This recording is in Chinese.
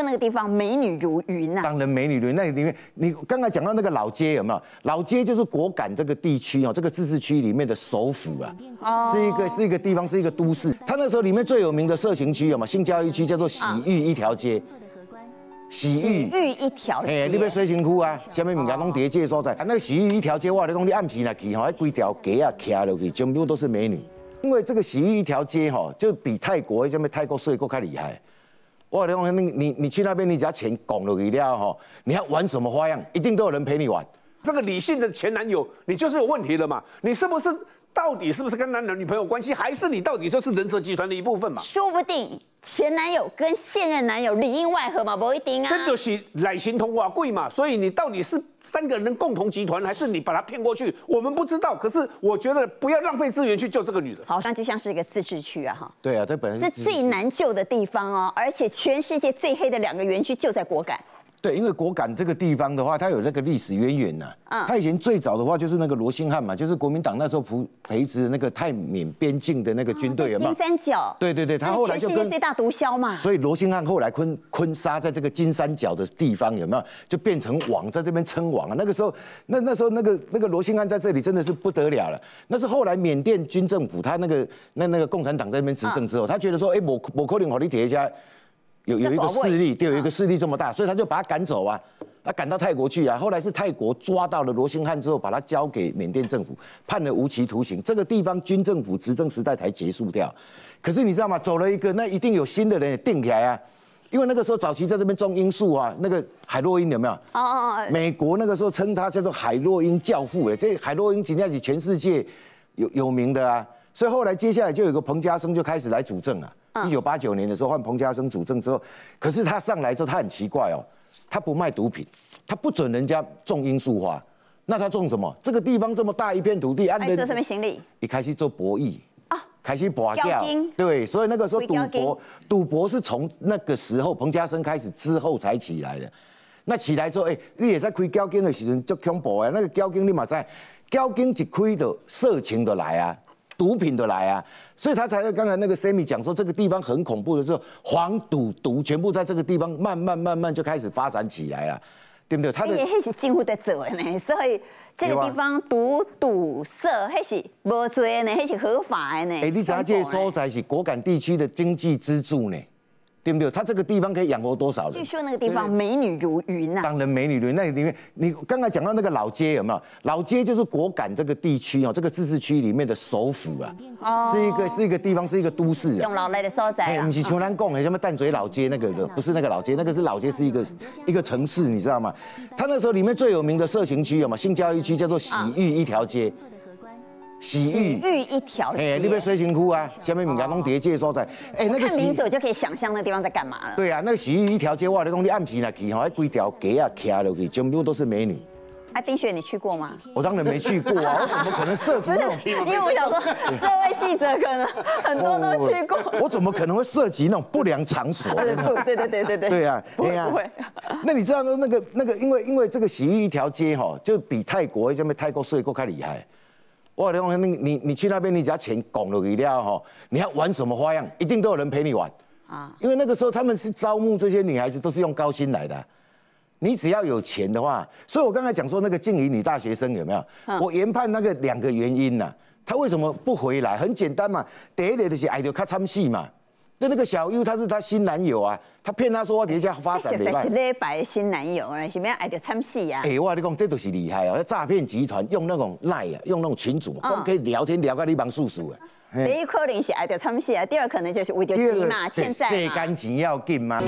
那个地方美女如云呐，当然美女如云。那里面你刚才讲到那个老街有没有？老街就是果敢这个地区哦，这个自治区里面的首府啊，哦、是一个是一个地方，是一个都市。它那时候里面最有名的色情区有吗？性交易区叫做洗浴一条街。洗浴浴一条街，哎，你要洗身躯啊，下面物件拢在界所在。啊，那个洗浴一条街，我跟你讲，你暗时来去吼，那规条街啊，徛落去，全部都是美女。因为这个洗浴一条街哈，就比泰国下面泰国税业更厉害。哇，你、你、你、你去那边，你只要钱拱了一掉，哈，你要玩什么花样，一定都有人陪你玩。这个理性的前男友，你就是有问题了嘛？你是不是？到底是不是跟男男女朋友关系，还是你到底说是人蛇集团的一部分嘛？说不定前男友跟现任男友里应外合嘛，不一定啊。这就是来行同瓦贵嘛，所以你到底是三个人共同集团，还是你把他骗过去？我们不知道，可是我觉得不要浪费资源去救这个女的。好像就像是一个自治区啊，哈。对啊，这本身是最难救的地方哦，而且全世界最黑的两个园区就在果敢。对，因为果敢这个地方的话，它有那个历史渊源呐。啊，它以前最早的话就是那个罗兴汉嘛，就是国民党那时候培培植的那个泰缅边境的那个军队有没有？金三角。对对对，他后来就跟最大毒枭嘛。所以罗兴汉后来坤坤沙在这个金三角的地方有没有就变成王，在这边称王啊？那个时候，那那时候那个那个罗兴汉在这里真的是不得了了。那是后来缅甸军政府他那个那那个共产党在那边执政之后，他觉得说，哎，我我克林和你铁一下。有有一个势力，就有一个势力这么大，所以他就把他赶走啊，他赶到泰国去啊。后来是泰国抓到了罗兴汉之后，把他交给缅甸政府，判了无期徒刑。这个地方军政府执政时代才结束掉。可是你知道吗？走了一个，那一定有新的人也定起来啊。因为那个时候早期在这边种罂粟啊，那个海洛因有没有？哦哦。美国那个时候称他叫做海洛因教父哎，这海洛因今天前全世界有有名的啊。所以后来，接下来就有个彭家生就开始来主政啊。一九八九年的时候，换彭家生主政之后，可是他上来之后，他很奇怪哦，他不卖毒品，他不准人家种罂粟花，那他种什么？这个地方这么大一片土地，按做什么行李？一开始做博弈啊，开始搏掉，对，所以那个时候赌博，赌博是从那个时候彭家生开始之后才起来的。那起来后，哎，也在开交警的时候，就恐怖啊，那个交警你马在，交警一开的色情的来啊。毒品的来啊，所以他才刚才那个 Sammy 讲说这个地方很恐怖的候，黄赌毒全部在这个地方慢慢慢慢就开始发展起来了，对不对？他的那是政府在做呢，所以这个地方赌赌色那是无罪呢，那是合法的呢。哎，你乍借说在是果敢地区的经济支柱呢。对不对？它这个地方可以养活多少人？据说那个地方美女如云呐。当然美女如云，那里面你刚才讲到那个老街有没有？老街就是果敢这个地区哦，这个自治区里面的首府啊，是一个是一个地方，是一个都市。用老来的所在。哎，不是乔南贡，什么淡水老街那个不是那个老街，那个是老街是一个一个城市，你知道吗？它那时候里面最有名的色情区有吗？性交易区叫做洗浴一条街。洗浴浴一条，街，哎，你别水辛苦啊，什么物件弄叠借所在，哎，那个看名字我就可以想象那地方在干嘛了。对啊，那个洗浴一条街，我还在弄你暗皮来去，吼，还规条街啊徛落去，全部都是美女。哎，丁雪，你去过吗？我当然没去过啊，我怎么可能涉足那种？因为我想说 社会记者可能很多都去过，我怎么可能会涉及那种不良场所？对对对对对对。对啊，那你知道那个那个，因为因为这个洗浴一条街哈，就比泰国下面泰国水沟开厉害。我刘你你你去那边，你只要钱拱了一料，哈，你要玩什么花样，一定都有人陪你玩啊。因为那个时候他们是招募这些女孩子都是用高薪来的，你只要有钱的话，所以我刚才讲说那个静怡女大学生有没有？我研判那个两个原因呐，她为什么不回来？很简单嘛，第一点就是爱要卡参戏嘛。跟那个小优，他是他新男友啊，他骗他说底下发展另外。一礼拜新男友啊，什么要爱得惨死啊？哎我跟你讲这都是厉害哦，诈骗集团用那种赖啊，用那种群主，他们可以聊天聊到你帮叔叔啊。第一可能是爱得惨死啊，第二可能就是为著钱嘛，欠债嘛。